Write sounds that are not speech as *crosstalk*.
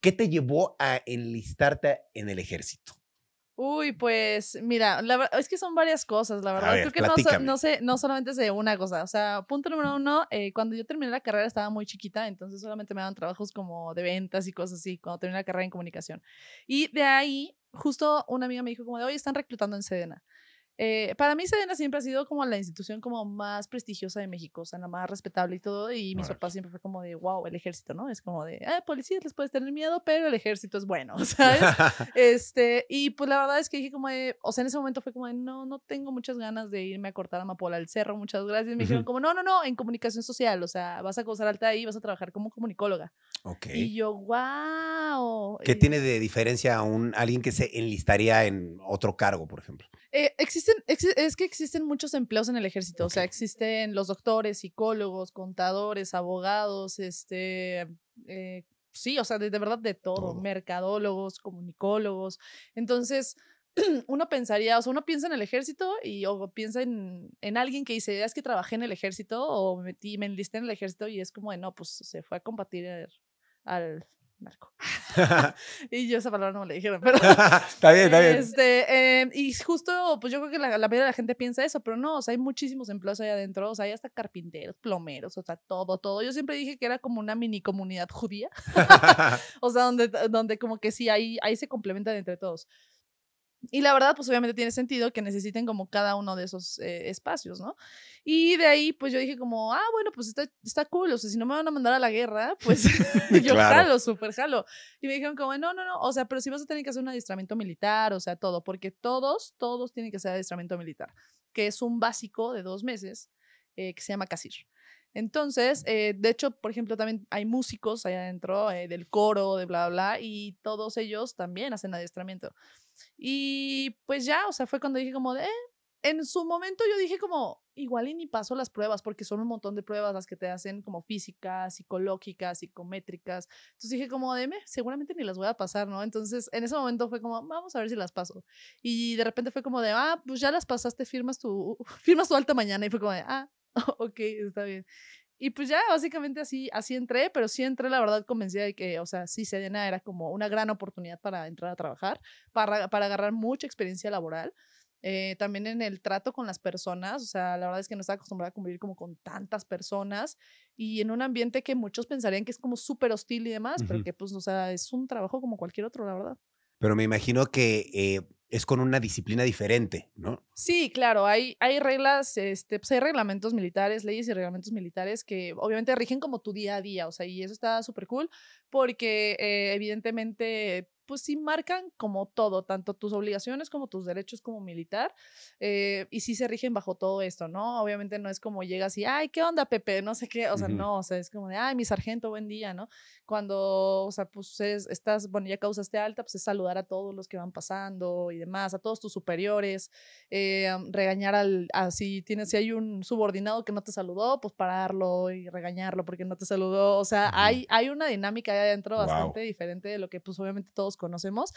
¿Qué te llevó a enlistarte en el ejército? Uy, pues mira, es que son varias cosas, la verdad. Ver, Creo que no, no, sé, no solamente de una cosa. O sea, punto número uno, eh, cuando yo terminé la carrera estaba muy chiquita, entonces solamente me daban trabajos como de ventas y cosas así, cuando terminé la carrera en comunicación. Y de ahí, justo una amiga me dijo como de, oye, están reclutando en Sedena. Eh, para mí Sedena siempre ha sido como la institución como más prestigiosa de México, o sea, la más respetable y todo, y mis papás siempre fue como de, wow, el ejército, ¿no? Es como de, ah policías les puedes tener miedo, pero el ejército es bueno, *laughs* *laughs* ¿sabes? este, y pues la verdad es que dije como de, o sea, en ese momento fue como de, no, no tengo muchas ganas de irme a cortar a Mapola al cerro, muchas gracias. Me dijeron como, no, no, no, en comunicación social, o sea, vas a causar alta ahí, vas a trabajar como comunicóloga. Ok. Y yo, wow. ¿Qué tiene eh de diferencia a un, alguien que se enlistaría en otro cargo, por ejemplo? Eh, existe es que existen muchos empleos en el ejército, o sea, existen los doctores, psicólogos, contadores, abogados, este, eh, sí, o sea, de, verdad de todo, mercadólogos, comunicólogos. Entonces, *clears throat* uno pensaría, o sea, uno piensa en el ejército y o piensa en, alguien que dice, es que trabajé en el ejército o me metí, me enlisté en el ejército y es como de, no, pues se fue a combatir al, marco *laughs* y yo esa palabra no me la dijeron, pero... *laughs* está bien, está bien. Este, eh, y justo, pues yo creo que la, la, mayoría de la gente piensa eso, pero no, o sea, hay muchísimos empleos allá adentro, o sea, hay hasta carpinteros, plomeros, o sea, todo, todo. Yo siempre dije que era como una mini comunidad judía, *laughs* o sea, donde, donde como que sí, ahí, ahí se complementan entre todos. Y la verdad, pues obviamente tiene sentido que necesiten como cada uno de esos eh, espacios, ¿no? Y de ahí, pues yo dije como, ah, bueno, pues está, está cool, o sea, si no me van a mandar a la guerra, pues *laughs* *laughs* yo jalo, súper jalo. Y me dijeron como, no, no, no, o sea, pero si vas a tener que hacer un adiestramiento militar, o sea, todo, porque todos, todos tienen que hacer adiestramiento militar, que es un básico de dos meses eh, que se llama CASIR. Entonces, eh, de hecho, por ejemplo, también hay músicos allá adentro eh, del coro, de bla, bla, y todos ellos también hacen adiestramiento. Y pues ya, o sea, fue cuando dije como de, eh", en su momento yo dije como, igual y ni paso las pruebas, porque son un montón de pruebas las que te hacen como físicas, psicológicas, psicométricas. Entonces dije como, deme, seguramente ni las voy a pasar, ¿no? Entonces en ese momento fue como, vamos a ver si las paso. Y de repente fue como de, ah, pues ya las pasaste, firmas tu, *laughs* firmas tu alta mañana. Y fue como de, ah, *laughs* ok, está bien. Y pues ya básicamente así, así entré, pero sí entré la verdad convencida de que, o sea, sí, Sedena era como una gran oportunidad para entrar a trabajar, para, para agarrar mucha experiencia laboral. Eh, también en el trato con las personas, o sea, la verdad es que no estaba acostumbrada a convivir como con tantas personas y en un ambiente que muchos pensarían que es como súper hostil y demás, pero que pues, o sea, es un trabajo como cualquier otro, la verdad. Pero me imagino que eh, es con una disciplina diferente, ¿no? Sí, claro, hay, hay reglas, este, pues hay reglamentos militares, leyes y reglamentos militares que obviamente rigen como tu día a día, o sea, y eso está súper cool porque eh, evidentemente pues sí marcan como todo, tanto tus obligaciones como tus derechos como militar, eh, y sí se rigen bajo todo esto, ¿no? Obviamente no es como llegas y, ay, ¿qué onda, Pepe? No sé qué, o sea, no, o sea, es como de, ay, mi sargento, buen día, ¿no? Cuando, o sea, pues estás, bueno, ya causaste alta, pues es saludar a todos los que van pasando y demás, a todos tus superiores, eh, regañar al, así si, tienes, si hay un subordinado que no te saludó, pues pararlo y regañarlo porque no te saludó. O sea, hay, hay una dinámica ahí adentro bastante diferente de lo que pues obviamente todos conocemos.